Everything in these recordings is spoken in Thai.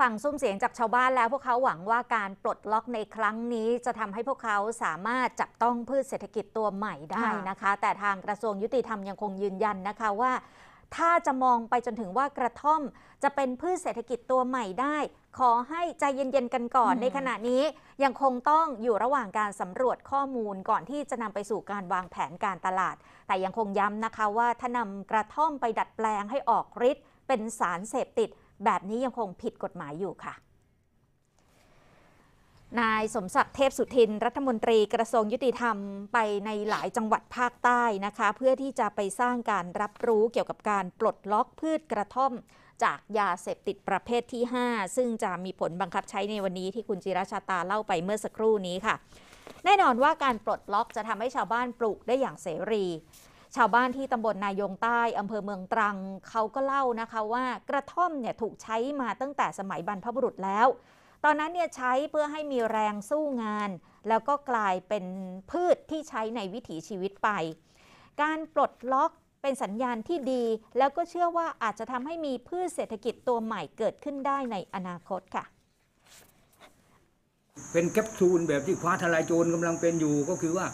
ฟังซุ้มเสียงจากชาวบ้านแล้วพวกเขาหวังว่าการปลดล็อกในครั้งนี้จะทำให้พวกเขาสามารถจับต้องพืชเศรษฐกิจตัวใหม่ได้นะคะ แต่ทางกระทรวงยุติธรรมยังคงยืนยันนะคะว่า ถ้าจะมองไปจนถึงว่ากระท่อมจะเป็นพืชเศรษฐกิจตัวใหม่ได้ ขอให้ใจเย็น ๆ กันก่อนในขณะนี้ยังคงต้องอยู่ระหว่างการสำรวจข้อมูลก่อนที่จะนำไปสู่การวางแผนการตลาด แต่ยังคงย้ำนะคะว่าถ้านำกระท่อมไปดัดแปลงให้ออกฤทธิ์เป็นสารเสพติดแบบนี้ยังคงผิดกฎหมายอยู่ค่ะ นายสมศักดิ์เทพสุทินรัฐมนตรีกระทรวงยุติธรรมไปในหลายจังหวัดภาคใต้นะคะ เพื่อที่จะไปสร้างการรับรู้เกี่ยวกับการปลดล็อกพืชกระท่อม จากยาเสพติดประเภทที่ 5 ซึ่งจะมีผลบังคับใช้ในวันนี้ที่คุณจิรชาตาเล่าไปเมื่อสักครู่นี้ค่ะ แน่นอนว่าการปลดล็อกจะทำให้ชาวบ้านปลูกได้อย่างเสรีชาวบ้านที่ตำบลนายงใต้ อำเภอเมืองตรังเขาก็เล่านะคะว่า กระท่อมเนี่ยถูกใช้มาตั้งแต่สมัยบรรพบุรุษแล้ว ตอนนั้นเนี่ยใช้เพื่อให้มีแรงสู้งาน แล้วก็กลายเป็นพืชที่ใช้ในวิถีชีวิตไป การปลดล็อกเป็นสัญญาณที่ดี แล้วก็เชื่อว่าอาจจะทำให้มีพืชเศรษฐกิจตัวใหม่เกิดขึ้นได้ในอนาคตค่ะ เป็นแคปซูลแบบที่ฟ้าทลายโจรกำลังเป็นอยู่ก็คือว่า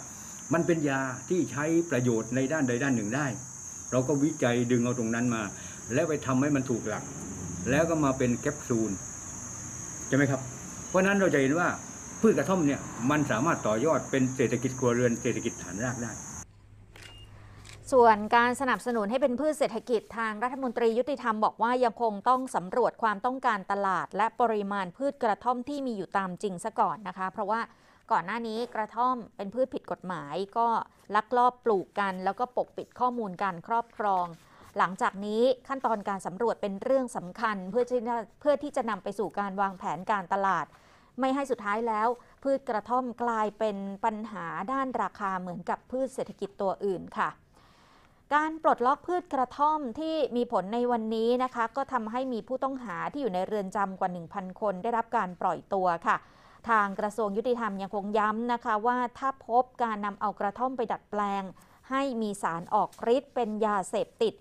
มันเป็นยาที่ใช้ประโยชน์ในด้านใดด้านหนึ่งได้ เราก็วิจัยดึงเอาตรงนั้นมา แล้วไปทำให้มันถูกหลักแล้วก็มาเป็นแคปซูลใช่ไหมครับ เพราะนั้นเราจะเห็นว่าพืชกระท่อมเนี่ยมันสามารถต่อยอดเป็นเศรษฐกิจครัวเรือน เศรษฐกิจฐานรากได้ ส่วนการสนับสนุนให้เป็นพืชเศรษฐกิจทางรัฐมนตรียุติธรรมบอกว่ายังคงต้องสำรวจความต้องการตลาด และปริมาณพืชกระท่อมที่มีอยู่ตามจริงซะก่อนนะคะเพราะว่าก่อนหน้านี้กระท่อมเป็นพืชผิดกฎหมายก็ลักลอบปลูกกัน แล้วก็ปกปิดข้อมูลการครอบครอง หลังจากนี้ขั้นตอนการสำรวจเป็นเรื่องสำคัญเพื่อที่เพื่อที่จะนำไปสู่การวางแผนการตลาด ไม่ให้สุดท้ายแล้ว พืชกระท่อมกลายเป็นปัญหาด้านราคาเหมือนกับพืชเศรษฐกิจตัวอื่นค่ะ การปลดล็อกพืชกระท่อมที่มีผลในวันนี้นะคะ ก็ทำให้มีผู้ต้องหาที่อยู่ในเรือนจำกว่า 1,000 คนได้รับการปล่อยตัวค่ะทางกระทรวงยุติธรรมยังคงย้ำนะคะว่าถ้าพบการนำเอากระท่อมไปดัดแปลงให้มีสารออกฤทธิ์เป็นยาเสพติด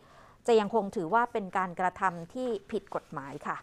จะยังคงถือว่าเป็นการกระทำที่ผิดกฎหมายค่ะ